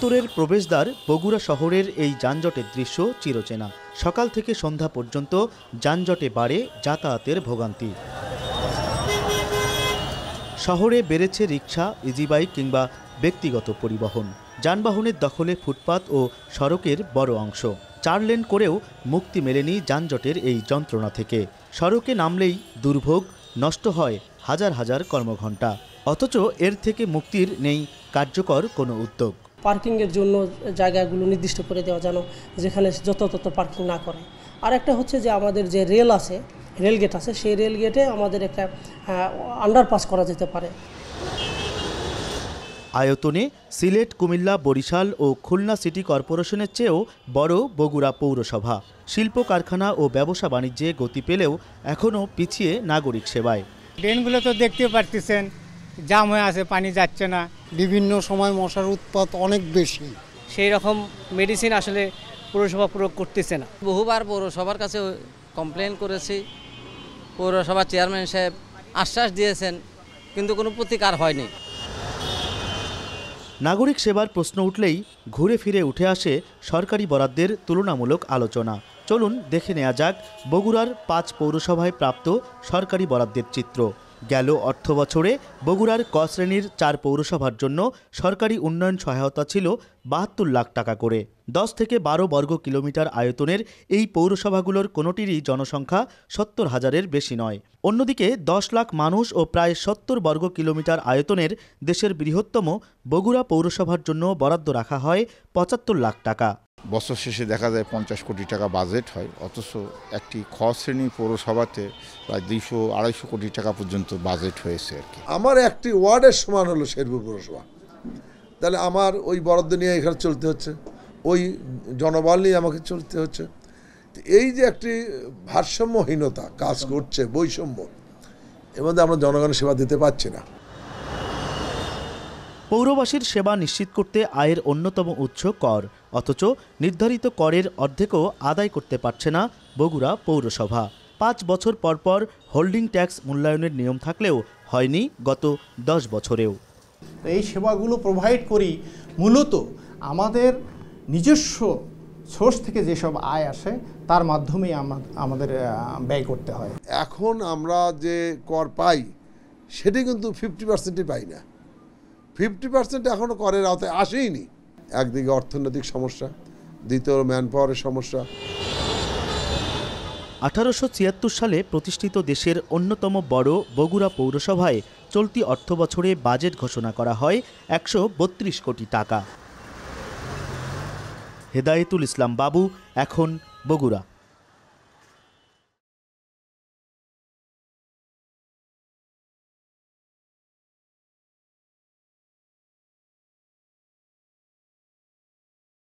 উত্তরের প্রবেশদ্বার বগুড়া শহরের এই যানজটের দৃশ্য চিরচেনা সকাল থেকে সন্ধ্যা পর্যন্ত যানজটে বাড়ে যাতায়াতের ভোগান্তি শহরে বেড়েছে রিক্সা ইজিবাইক কিংবা ব্যক্তিগত পরিবহন যানবাহনের দখলে ফুটপাত ও সড়কের বড় অংশ চার লেন করেও মুক্তি মেলেনি যানজটের এই যন্ত্রণা থেকে সড়কে নামলেই দুর্ভোগ নষ্ট হয় হাজার হাজার কর্মঘণ্টা অথচ এর থেকে মুক্তির নেই কার্যকর কোনো উদ্যোগ পার্কিংয়ের জন্য জায়গাগুলো নির্দিষ্ট করে দেওয়া যেন যেখানে যত তত পার্কিং না করে আর একটা হচ্ছে যে আমাদের যে রেল আছে রেল গেট আছে সেই রেল গেটে আমাদের একটা আন্ডারপাস করা যেতে পারে আয়তনে সিলেট কুমিল্লা বরিশাল ও খুলনা সিটি কর্পোরেশনের চেয়েও বড় বগুড়া পৌরসভা শিল্প কারখানা ও ব্যবসা বাণিজ্যে গতি পেলেও এখনও পিছিয়ে নাগরিক সেবায় ট্রেনগুলো তো দেখতে পারতেছেন জাম হয়ে আছে পানি যাচ্ছে না বিভিন্ন সময় মশার উৎপাত অনেক বেশি সেই রকম মেডিসিন আসলে পৌরসভা প্রয়োগ করতেছে না বহুবার পৌরসভার কাছে কমপ্লেন করেছি পৌরসভা চেয়ারম্যান সাহেব আশ্বাস দিয়েছেন কিন্তু কোনো প্রতিকার হয়নি নাগরিক সেবার প্রশ্ন উঠলেই ঘুরে ফিরে উঠে আসে সরকারি বরাদ্দের তুলনামূলক আলোচনা চলুন দেখে নেওয়া যাক বগুড়ার পাঁচ পৌরসভায় প্রাপ্ত সরকারি বরাদ্দের চিত্র গেল অর্থ বছরে বগুড়ার ক শ্রেণীর চার পৌরসভার জন্য সরকারি উন্নয়ন সহায়তা ছিল বাহাত্তর লাখ টাকা করে দশ থেকে বারো বর্গ কিলোমিটার আয়তনের এই পৌরসভাগুলোর কোনোটিরই জনসংখ্যা সত্তর হাজারের বেশি নয় অন্যদিকে দশ লাখ মানুষ ও প্রায় সত্তর বর্গ কিলোমিটার আয়তনের দেশের বৃহত্তম বগুড়া পৌরসভার জন্য বরাদ্দ রাখা হয় পঁচাত্তর লাখ টাকা বছর শেষে দেখা যায় পঞ্চাশ কোটি টাকা বাজেট হয় অথচ একটি খ শ্রেণী পৌরসভাতে প্রায় দুইশো আড়াইশো কোটি টাকা পর্যন্ত বাজেট হয়েছে আর কি আমার একটি ওয়ার্ডের সমান হলো শেরপুর পৌরসভা তাহলে আমার ওই বরাদ্দ নিয়ে এখানে চলতে হচ্ছে ওই জনবল নিয়ে আমাকে চলতে হচ্ছে এই যে একটি ভারসাম্যহীনতা কাজ করছে বৈষম্য এর মধ্যে আমরা জনগণের সেবা দিতে পারছি না পৌরবাসীর সেবা নিশ্চিত করতে আয়ের অন্যতম উৎস কর অথচ নির্ধারিত করের অর্ধেকও আদায় করতে পারছে না বগুড়া পৌরসভা পাঁচ বছর পরপর হোল্ডিং ট্যাক্স মূল্যায়নের নিয়ম থাকলেও হয়নি গত দশ বছরেও তো এই সেবাগুলো প্রোভাইড করি মূলত আমাদের নিজস্ব সোর্স থেকে যেসব আয় আসে তার মাধ্যমেই আমাদের ব্যয় করতে হয় এখন আমরা যে কর পাই সেটি কিন্তু ফিফটি পার্সেন্টই পাই না ফিফটি পার্সেন্ট এখনও করের আওতায় আসেইনি একদিকে অর্থনৈতিক সমস্যা দ্বিতীয় ম্যান পাওয়ারের সমস্যা আঠারোশো সালে প্রতিষ্ঠিত দেশের অন্যতম বড় বগুড়া পৌরসভায় চলতি অর্থবছরে বাজেট ঘোষণা করা হয় একশো কোটি টাকা হেদায়েতুল ইসলাম বাবু এখন বগুড়া